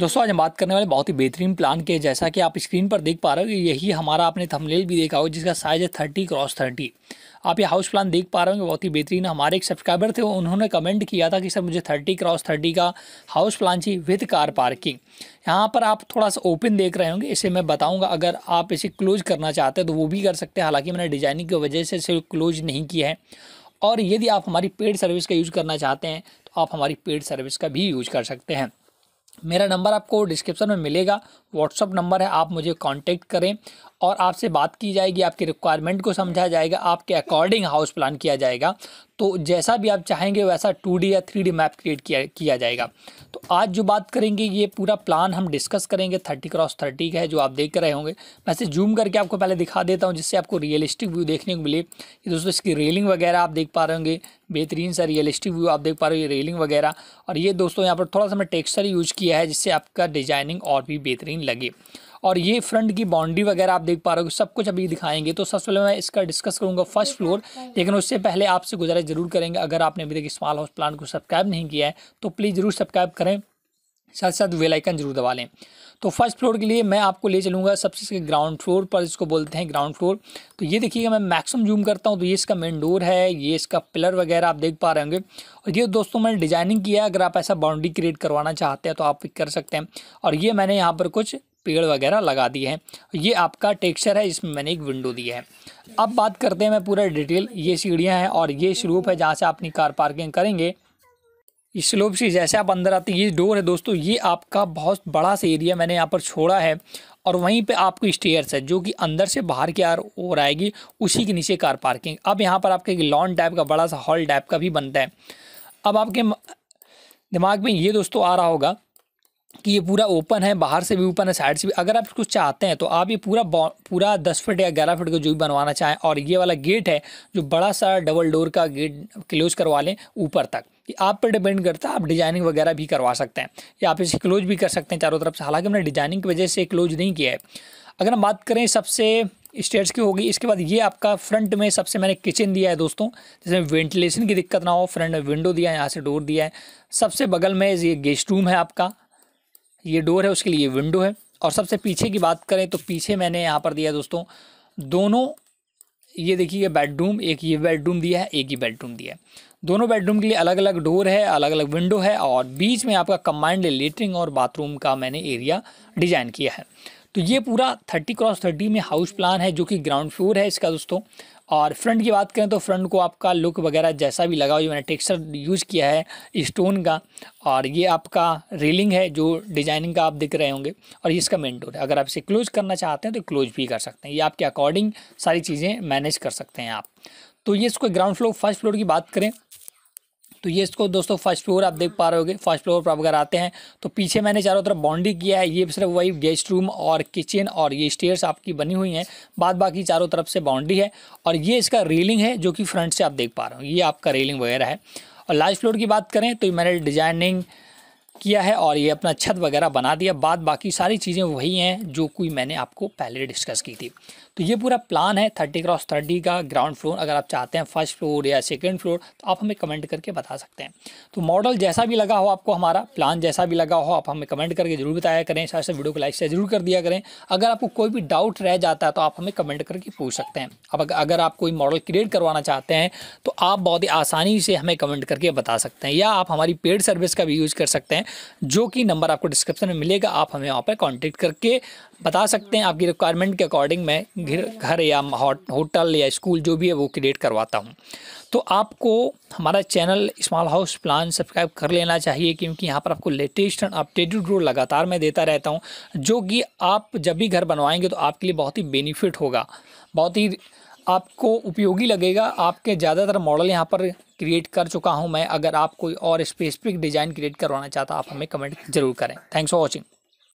दोस्तों आज हम बात करने वाले बहुत ही बेहतरीन प्लान के जैसा कि आप स्क्रीन पर देख पा रहे हो यही हमारा आपने थंबनेल भी देखा होगा जिसका साइज है थर्टी क्रॉस थर्टी आप ये हाउस प्लान देख पा रहे होंगे बहुत ही बेहतरीन हमारे एक सब्सक्राइबर थे उन्होंने कमेंट किया था कि सर मुझे थर्टी क्रॉस थर्टी का हाउस प्लान चाहिए विथ कार पार्किंग यहाँ पर आप थोड़ा सा ओपन देख रहे होंगे इसे मैं बताऊँगा अगर आप इसे क्लोज करना चाहते हैं तो वो भी कर सकते हैं हालाँकि मैंने डिजाइनिंग की वजह से इसे क्लोज नहीं किया है और यदि आप हमारी पेड सर्विस का यूज़ करना चाहते हैं तो आप हमारी पेड सर्विस का भी यूज़ कर सकते हैं मेरा नंबर आपको डिस्क्रिप्शन में मिलेगा व्हाट्सअप नंबर है आप मुझे कांटेक्ट करें और आपसे बात की जाएगी आपके रिक्वायरमेंट को समझा जाएगा आपके अकॉर्डिंग हाउस प्लान किया जाएगा तो जैसा भी आप चाहेंगे वैसा टू या थ्री मैप क्रिएट किया किया जाएगा तो आज जो बात करेंगे ये पूरा प्लान हम डिस्कस करेंगे थर्टी क्रॉस थर्टी का है जो आप देख रहे होंगे मैं इसे जूम करके आपको पहले दिखा देता हूँ जिससे आपको रियलिस्टिक व्यू देखने को मिले ये दोस्तों इसकी रेलिंग वगैरह आप देख पा रहे होंगे बेहतरीन सा रियलिस्टिक व्यू आप देख पा रहे हो ये रेलिंग वगैरह और ये दोस्तों यहाँ पर थोड़ा सा मैं टेक्स्चर यूज किया है जिससे आपका डिजाइनिंग और भी बेहतरीन लगे और ये फ्रंट की बाउंड्री वगैरह आप देख पा रहे हो सब कुछ अभी दिखाएंगे तो सबसे पहले मैं इसका डिस्कस करूँगा फर्स्ट फ्लोर लेकिन उससे पहले आपसे गुजारिश जरूर करेंगे अगर आपने अभी तक स्मॉल हाउस प्लान को सब्सक्राइब नहीं किया है तो प्लीज़ ज़रूर सब्सक्राइब करें साथ साथ वेलाइकन जरूर दबा लें तो फर्स्ट फ्लोर के लिए मैं आपको ले चलूँगा सबसे इसके ग्राउंड फ्लोर पर इसको बोलते हैं ग्राउंड फ्लोर तो ये देखिएगा मैं मैक्सिमम जूम करता हूँ तो ये इसका मेन डोर है ये इसका पिलर वगैरह आप देख पा रहे होंगे और ये दोस्तों मैंने डिजाइनिंग किया है अगर आप ऐसा बाउंड्री क्रिएट करवाना चाहते हैं तो आप कर सकते हैं और ये मैंने यहाँ पर कुछ पेड़ वगैरह लगा दिए हैं ये आपका टेक्सचर है इसमें मैंने एक विंडो दिया है अब बात करते हैं मैं पूरा डिटेल ये सीढ़ियाँ हैं और ये स्लूप है जहाँ से आप अपनी कार पार्किंग करेंगे इस स्लोप से जैसे आप अंदर आते ये डोर है दोस्तों ये आपका बहुत बड़ा सा एरिया मैंने यहाँ पर छोड़ा है और वहीं पे आपको स्टेयर्स है जो कि अंदर से बाहर की ओर आएगी उसी के नीचे कार पार्किंग अब यहाँ पर आपका एक लॉन टाइप का बड़ा सा हॉल टाइप का भी बनता है अब आपके दिमाग में ये दोस्तों आ रहा होगा कि ये पूरा ओपन है बाहर से भी ओपन है साइड से भी अगर आप कुछ चाहते हैं तो आप ये पूरा पूरा दस फिट या ग्यारह फिट का जो भी बनवाना चाहें और ये वाला गेट है जो बड़ा सा डबल डोर का गेट क्लोज करवा लें ऊपर तक कि आप पर डिपेंड करता है आप डिजाइनिंग वगैरह भी करवा सकते हैं या आप इसे क्लोज भी कर सकते हैं चारों तरफ से हालांकि हमने डिजाइनिंग की वजह से क्लोज नहीं किया है अगर हम बात करें सबसे स्टेयर्स की होगी इसके बाद ये आपका फ्रंट में सबसे मैंने किचन दिया है दोस्तों जिसमें वेंटिलेशन की दिक्कत ना हो फ्रंट में विंडो दिया है यहाँ से डोर दिया है सबसे बगल में ये गेस्ट रूम है आपका ये डोर है उसके लिए विंडो है और सबसे पीछे की बात करें तो पीछे मैंने यहाँ पर दिया दोस्तों दोनों ये देखिए बेडरूम एक ये बेडरूम दिया है एक ही बेडरूम दिया है दोनों बेडरूम के लिए अलग अलग डोर है अलग अलग विंडो है और बीच में आपका कम्बाइंड लेटरिन और बाथरूम का मैंने एरिया डिज़ाइन किया है तो ये पूरा थर्टी क्रॉस थर्टी में हाउस प्लान है जो कि ग्राउंड फ्लोर है इसका दोस्तों और फ्रंट की बात करें तो फ्रंट को आपका लुक वगैरह जैसा भी लगा हो ये मैंने टेक्सचर यूज़ किया है स्टोन का और ये आपका रेलिंग है जो डिजाइनिंग का आप दिख रहे होंगे और ये इसका मेन डोर है अगर आप इसे क्लोज करना चाहते हैं तो क्लोज भी कर सकते हैं ये आपके अकॉर्डिंग सारी चीज़ें मैनेज कर सकते हैं आप तो ये इसको ग्राउंड फ्लोर फर्स्ट फ्लोर की बात करें तो ये इसको दोस्तों फर्स्ट फ्लोर आप देख पा रहे होगे फर्स्ट फ्लोर पर आप अगर आते हैं तो पीछे मैंने चारों तरफ बाउंड्री किया है ये सिर्फ वही गेस्ट रूम और किचन और ये स्टेयर्स आपकी बनी हुई हैं बाद बाकी चारों तरफ से बाउंड्री है और ये इसका रेलिंग है जो कि फ्रंट से आप देख पा रहे हो ये आपका रेलिंग वगैरह है और लास्ट फ्लोर की बात करें तो ये मैंने डिजाइनिंग किया है और ये अपना छत वगैरह बना दिया बाद बाकी सारी चीज़ें वही हैं जो कोई मैंने आपको पहले डिस्कस की थी तो ये पूरा प्लान है थर्टी क्रॉस थर्टी का ग्राउंड फ्लोर अगर आप चाहते हैं फर्स्ट फ्लोर या सेकेंड फ्लोर तो आप हमें कमेंट करके बता सकते हैं तो मॉडल जैसा भी लगा हो आपको हमारा प्लान जैसा भी लगा हो आप हमें कमेंट करके जरूर बताया करें साथ साथ वीडियो को लाइक से जरूर कर दिया करें अगर आपको कोई भी डाउट रह जाता है तो आप हमें कमेंट करके पूछ सकते हैं अब अगर आप कोई मॉडल क्रिएट करवाना चाहते हैं तो आप बहुत ही आसानी से हमें कमेंट करके बता सकते हैं या आप हमारी पेड सर्विस का भी यूज़ कर सकते हैं जो कि नंबर आपको डिस्क्रिप्शन में मिलेगा आप हमें वहाँ पर कॉन्टेक्ट करके बता सकते हैं आपकी रिक्वायरमेंट के अकॉर्डिंग मैं घर या होटल या स्कूल जो भी है वो क्रिएट करवाता हूँ तो आपको हमारा channel small house plan subscribe कर लेना चाहिए क्योंकि यहाँ पर आपको लेटेस्ट एंड अपडेटेड रूल लगातार मैं देता रहता हूँ जो कि आप जब भी घर बनवाएंगे तो आपके लिए बहुत ही बेनिफिट होगा बहुत ही आपको उपयोगी लगेगा आपके ज़्यादातर मॉडल यहाँ पर क्रिएट कर चुका हूँ मैं अगर आप कोई और स्पेसिफिक डिज़ाइन क्रिएट करवाना चाहता आप हमें कमेंट जरूर करें थैंक्स फॉर वॉचिंग